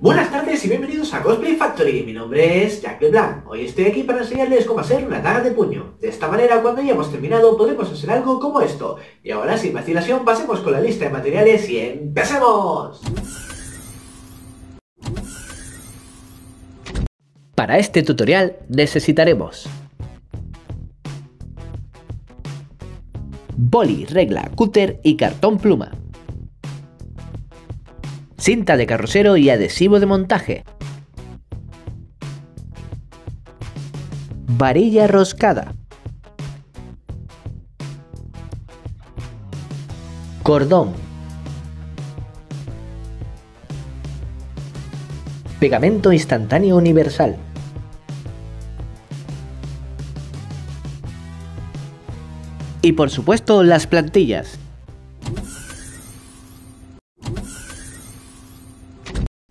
Buenas tardes y bienvenidos a Cosplay Factory, mi nombre es Jack LeBlanc. Hoy estoy aquí para enseñarles cómo hacer una daga de puño. De esta manera, cuando hayamos terminado, podremos hacer algo como esto. Y ahora, sin vacilación, pasemos con la lista de materiales y ¡empecemos! Para este tutorial necesitaremos boli, regla, cúter y cartón pluma. Cinta de carrocero y adhesivo de montaje. Varilla roscada. Cordón. Pegamento instantáneo universal. y por supuesto las plantillas.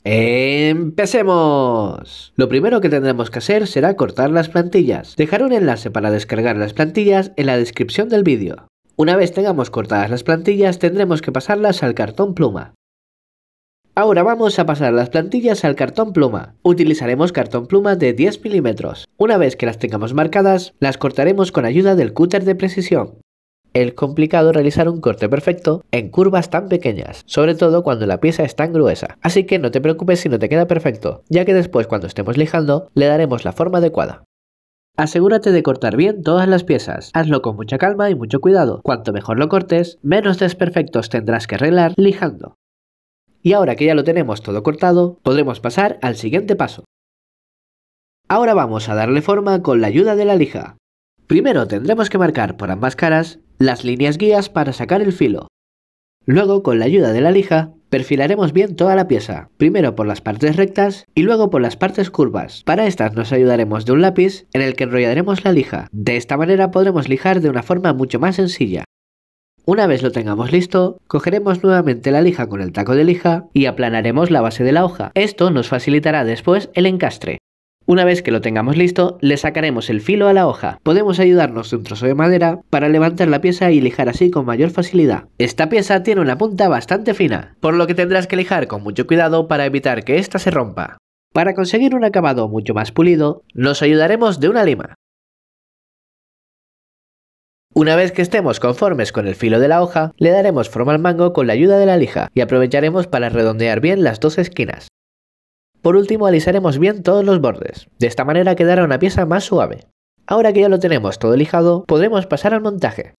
¡Empecemos! Lo primero que tendremos que hacer será cortar las plantillas. Dejaré un enlace para descargar las plantillas en la descripción del vídeo. Una vez tengamos cortadas las plantillas tendremos que pasarlas al cartón pluma. Ahora vamos a pasar las plantillas al cartón pluma. Utilizaremos cartón pluma de 10 milímetros. Una vez que las tengamos marcadas, las cortaremos con ayuda del cúter de precisión es complicado realizar un corte perfecto en curvas tan pequeñas, sobre todo cuando la pieza es tan gruesa. Así que no te preocupes si no te queda perfecto, ya que después cuando estemos lijando le daremos la forma adecuada. Asegúrate de cortar bien todas las piezas. Hazlo con mucha calma y mucho cuidado. Cuanto mejor lo cortes, menos desperfectos tendrás que arreglar lijando. Y ahora que ya lo tenemos todo cortado, podremos pasar al siguiente paso. Ahora vamos a darle forma con la ayuda de la lija. Primero tendremos que marcar por ambas caras las líneas guías para sacar el filo. Luego, con la ayuda de la lija, perfilaremos bien toda la pieza, primero por las partes rectas y luego por las partes curvas. Para estas nos ayudaremos de un lápiz en el que enrollaremos la lija. De esta manera podremos lijar de una forma mucho más sencilla. Una vez lo tengamos listo, cogeremos nuevamente la lija con el taco de lija y aplanaremos la base de la hoja. Esto nos facilitará después el encastre. Una vez que lo tengamos listo, le sacaremos el filo a la hoja. Podemos ayudarnos de un trozo de madera para levantar la pieza y lijar así con mayor facilidad. Esta pieza tiene una punta bastante fina, por lo que tendrás que lijar con mucho cuidado para evitar que ésta se rompa. Para conseguir un acabado mucho más pulido, nos ayudaremos de una lima. Una vez que estemos conformes con el filo de la hoja, le daremos forma al mango con la ayuda de la lija y aprovecharemos para redondear bien las dos esquinas. Por último alisaremos bien todos los bordes, de esta manera quedará una pieza más suave. Ahora que ya lo tenemos todo lijado, podremos pasar al montaje.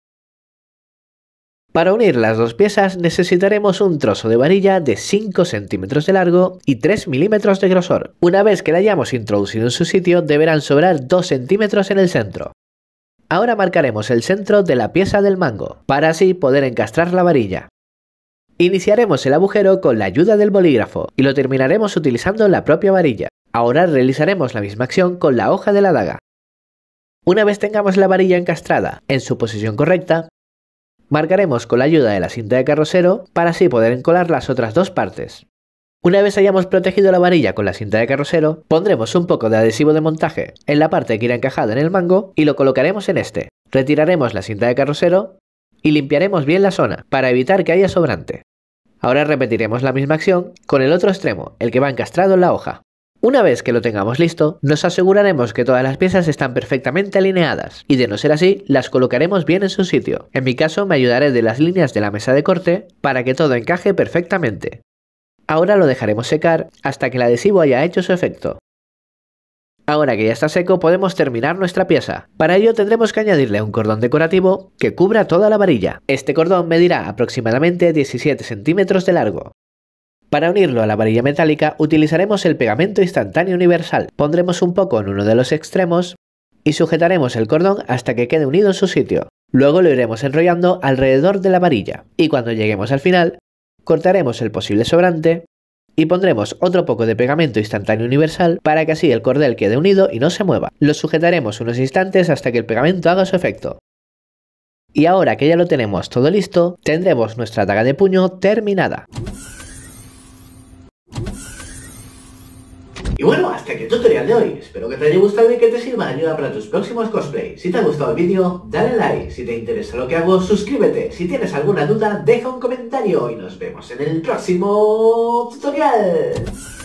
Para unir las dos piezas necesitaremos un trozo de varilla de 5 centímetros de largo y 3 milímetros de grosor. Una vez que la hayamos introducido en su sitio deberán sobrar 2 centímetros en el centro. Ahora marcaremos el centro de la pieza del mango, para así poder encastrar la varilla. Iniciaremos el agujero con la ayuda del bolígrafo y lo terminaremos utilizando la propia varilla. Ahora realizaremos la misma acción con la hoja de la daga. Una vez tengamos la varilla encastrada en su posición correcta, marcaremos con la ayuda de la cinta de carrocero para así poder encolar las otras dos partes. Una vez hayamos protegido la varilla con la cinta de carrocero, pondremos un poco de adhesivo de montaje en la parte que irá encajada en el mango y lo colocaremos en este. Retiraremos la cinta de carrocero y limpiaremos bien la zona para evitar que haya sobrante. Ahora repetiremos la misma acción con el otro extremo, el que va encastrado en la hoja. Una vez que lo tengamos listo, nos aseguraremos que todas las piezas están perfectamente alineadas, y de no ser así, las colocaremos bien en su sitio. En mi caso me ayudaré de las líneas de la mesa de corte para que todo encaje perfectamente. Ahora lo dejaremos secar hasta que el adhesivo haya hecho su efecto. Ahora que ya está seco podemos terminar nuestra pieza. Para ello tendremos que añadirle un cordón decorativo que cubra toda la varilla. Este cordón medirá aproximadamente 17 centímetros de largo. Para unirlo a la varilla metálica utilizaremos el pegamento instantáneo universal. Pondremos un poco en uno de los extremos y sujetaremos el cordón hasta que quede unido en su sitio. Luego lo iremos enrollando alrededor de la varilla y cuando lleguemos al final cortaremos el posible sobrante y pondremos otro poco de pegamento instantáneo universal para que así el cordel quede unido y no se mueva. Lo sujetaremos unos instantes hasta que el pegamento haga su efecto. Y ahora que ya lo tenemos todo listo, tendremos nuestra daga de puño terminada. Y bueno, hasta aquí el tutorial de hoy. Espero que te haya gustado y que te sirva de ayuda para tus próximos cosplays. Si te ha gustado el vídeo, dale like. Si te interesa lo que hago, suscríbete. Si tienes alguna duda, deja un comentario y nos vemos en el próximo tutorial.